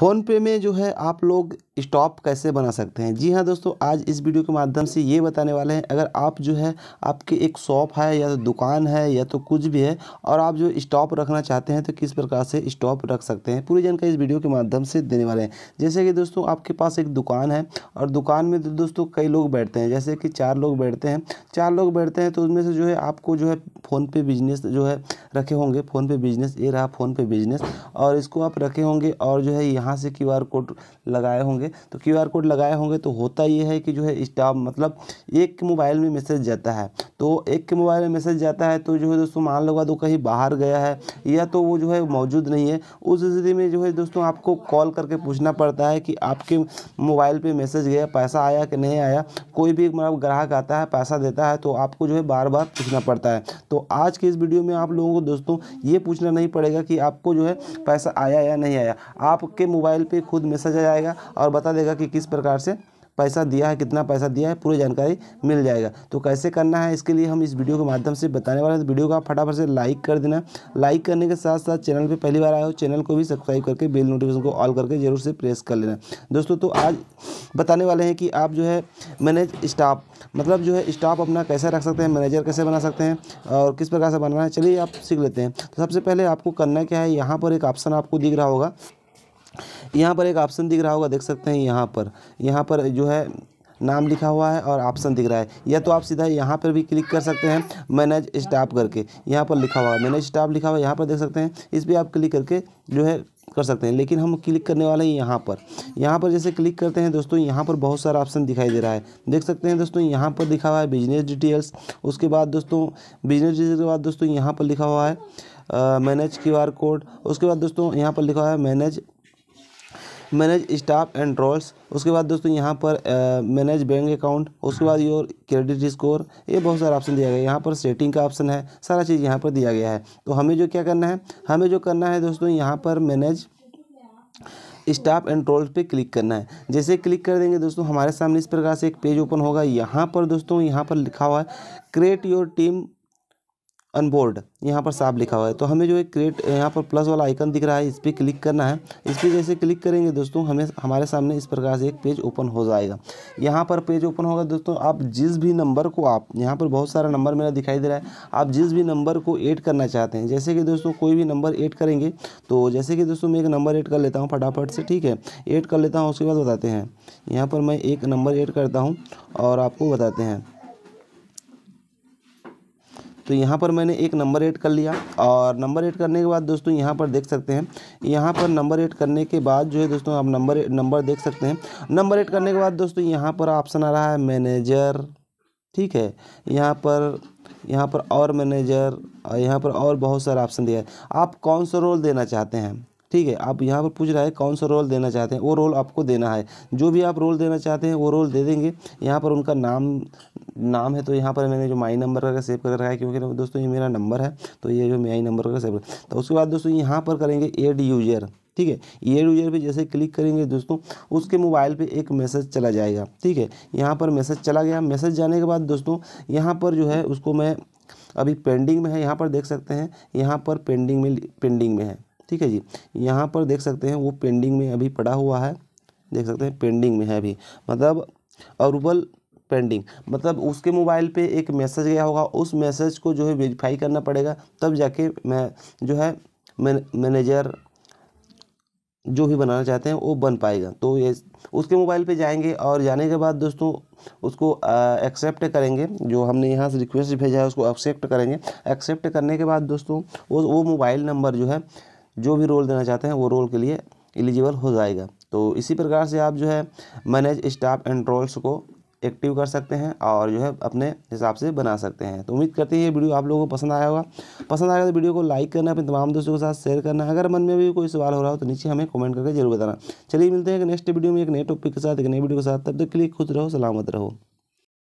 PhonePe में जो है आप लोग स्टॉप कैसे बना सकते हैं जी हाँ दोस्तों आज इस वीडियो के माध्यम से ये बताने वाले हैं अगर आप जो है आपकी एक शॉप है या तो दुकान है या तो कुछ भी है और आप जो स्टॉप रखना चाहते हैं तो किस प्रकार से स्टॉप रख सकते हैं पूरी जानकारी इस वीडियो के माध्यम से देने वाले हैं जैसे कि दोस्तों आपके पास एक दुकान है और दुकान में तो दोस्तों कई लोग बैठते हैं जैसे कि चार लोग बैठते हैं चार लोग बैठते हैं तो उनमें से जो है आपको जो है फ़ोनपे बिजनेस जो है रखे होंगे फ़ोनपे बिजनेस ये रहा फ़ोनपे बिजनेस और इसको आप रखे होंगे और जो है यहाँ यहाँ से क्यू आर कोड लगाए होंगे तो क्यू आर कोड लगाए होंगे तो होता ये है कि जो है स्टाफ मतलब एक के मोबाइल में मैसेज जाता है तो एक के मोबाइल में मैसेज जाता है तो जो है दोस्तों मान लो वो तो कहीं बाहर गया है या तो वो जो है मौजूद नहीं है उस स्थिति में जो है दोस्तों आपको कॉल करके पूछना पड़ता है कि आपके मोबाइल पर मैसेज गया पैसा आया कि नहीं आया कोई भी मतलब ग्राहक आता है पैसा देता है तो आपको जो है बार बार पूछना पड़ता है तो आज के इस वीडियो में आप लोगों को दोस्तों ये पूछना नहीं पड़ेगा कि आपको जो है पैसा आया या नहीं आया आपके मोबाइल पे खुद मैसेज आ जाएगा और बता देगा कि किस प्रकार से पैसा दिया है कितना पैसा दिया है पूरी जानकारी मिल जाएगा तो कैसे करना है इसके लिए हम इस वीडियो के माध्यम से बताने वाले हैं तो वीडियो को आप फटाफट से लाइक कर देना लाइक करने के साथ साथ चैनल पे पहली बार आए हो चैनल को भी सब्सक्राइब करके बेल नोटिफिकेशन को ऑल करके जरूर से प्रेस कर लेना दोस्तों तो आज बताने वाले हैं कि आप जो है मैनेज स्टाफ मतलब जो है स्टाफ अपना कैसे रख सकते हैं मैनेजर कैसे बना सकते हैं और किस प्रकार से बनाना है चलिए आप सीख लेते हैं तो सबसे पहले आपको करना क्या है यहाँ पर एक ऑप्शन आपको दिख रहा होगा यहाँ पर एक ऑप्शन दिख रहा होगा देख सकते हैं यहाँ पर यहाँ पर जो है नाम लिखा हुआ है और ऑप्शन दिख रहा है या तो आप सीधा यहाँ पर भी क्लिक कर सकते हैं मैनेज स्टाफ करके यहाँ पर लिखा हुआ है मैनेज स्टाफ लिखा हुआ है यहाँ पर देख सकते हैं इस पर आप क्लिक करके जो है कर सकते हैं लेकिन हम क्लिक करने वाले हैं यहाँ पर यहाँ पर जैसे क्लिक करते हैं दोस्तों यहाँ पर बहुत सारा ऑप्शन दिखाई दे रहा है देख सकते हैं दोस्तों यहाँ पर लिखा हुआ है बिजनेस डिटेल्स उसके बाद दोस्तों बिजनेस डिटेल्स के बाद दोस्तों यहाँ पर लिखा हुआ है मैनेज क्यू आर कोड उसके बाद दोस्तों यहाँ पर लिखा हुआ है manage manage staff and roles उसके बाद दोस्तों यहाँ पर मैनेज बैंक अकाउंट उसके बाद योर क्रेडिट स्कोर ये बहुत सारा ऑप्शन दिया गया है यहाँ पर सेटिंग का ऑप्शन है सारा चीज़ यहाँ पर दिया गया है तो हमें जो क्या करना है हमें जो करना है दोस्तों यहाँ पर मैनेज स्टाफ एंड रोल पे क्लिक करना है जैसे क्लिक कर देंगे दोस्तों हमारे सामने इस प्रकार से एक पेज ओपन होगा यहाँ पर दोस्तों यहाँ पर लिखा हुआ है क्रिएट योर टीम अनबोर्ड यहाँ पर साफ लिखा हुआ है तो हमें जो एक क्रिएट यहाँ पर प्लस वाला आइकन दिख रहा है इस पर क्लिक करना है इस पर जैसे क्लिक करेंगे दोस्तों हमें हमारे सामने इस प्रकार से एक पेज ओपन हो जाएगा यहाँ पर पेज ओपन होगा दोस्तों आप जिस भी नंबर को आप यहाँ पर बहुत सारा नंबर मेरा दिखाई दे रहा है आप जिस भी नंबर को एड करना चाहते हैं जैसे कि दोस्तों कोई भी नंबर एड करेंगे तो जैसे कि दोस्तों मैं एक नंबर एड कर लेता हूँ फटाफट से ठीक है एड कर लेता हूँ उसके बाद बताते हैं यहाँ पर मैं एक नंबर एड करता हूँ और आपको बताते हैं तो यहाँ पर मैंने एक नंबर एड कर लिया और नंबर एड करने के बाद दोस्तों यहाँ पर देख सकते हैं यहाँ पर नंबर एड करने के बाद जो है दोस्तों आप नंबर नंबर देख सकते हैं नंबर एड करने के बाद दोस्तों यहाँ पर ऑप्शन आ रहा है मैनेजर ठीक है यहाँ पर यहाँ पर और मैनेजर और यहाँ पर और बहुत सारा ऑप्शन दिया है आप कौन सा रोल देना चाहते हैं ठीक है आप यहाँ पर पूछ रहा है कौन सा रोल देना चाहते हैं वो रोल आपको देना है जो भी आप रोल देना चाहते हैं वो रोल दे देंगे यहाँ पर उनका नाम नाम है तो यहाँ पर मैंने जो माई नंबर करके सेव कर रखा है क्योंकि दोस्तों ये मेरा नंबर है तो ये जो माई नंबर करके सेव तो उसके बाद दोस्तों यहाँ पर करेंगे एड यूजर ठीक है एड यूजर पे जैसे क्लिक करेंगे दोस्तों उसके मोबाइल पे एक मैसेज चला जाएगा ठीक है यहाँ पर मैसेज चला गया मैसेज जाने के बाद दोस्तों यहाँ पर जो है उसको मैं अभी पेंडिंग में है यहाँ पर देख सकते हैं यहाँ पर पेंडिंग में पेंडिंग में है ठीक है जी यहाँ पर देख सकते हैं वो पेंडिंग में अभी पड़ा हुआ है देख सकते हैं पेंडिंग में है अभी मतलब अरूबल पेंडिंग मतलब उसके मोबाइल पे एक मैसेज गया होगा उस मैसेज को जो है वेरीफाई करना पड़ेगा तब जाके मैं जो है मैनेजर जो भी बनाना चाहते हैं वो बन पाएगा तो ये उसके मोबाइल पे जाएंगे और जाने के बाद दोस्तों उसको एक्सेप्ट करेंगे जो हमने यहाँ से रिक्वेस्ट भेजा है उसको एक्सेप्ट करेंगे एक्सेप्ट करने के बाद दोस्तों वो वो मोबाइल नंबर जो है जो भी रोल देना चाहते हैं वो रोल के लिए एलिजिबल हो जाएगा तो इसी प्रकार से आप जो है मैनेज स्टाफ एंड रोल्स को एक्टिव कर सकते हैं और जो है अपने हिसाब से बना सकते हैं तो उम्मीद करते हैं ये वीडियो आप लोगों को पसंद आया होगा पसंद आएगा तो वीडियो को लाइक करना अपने तमाम दोस्तों के साथ शेयर करना अगर मन में भी कोई सवाल हो रहा हो तो नीचे हमें कमेंट करके जरूर बताना चलिए मिलते हैं नेक्स्ट वीडियो में एक नए टॉपिक के साथ एक नई वीडियो के साथ तब तक के लिए खुद रहो सलामत रहो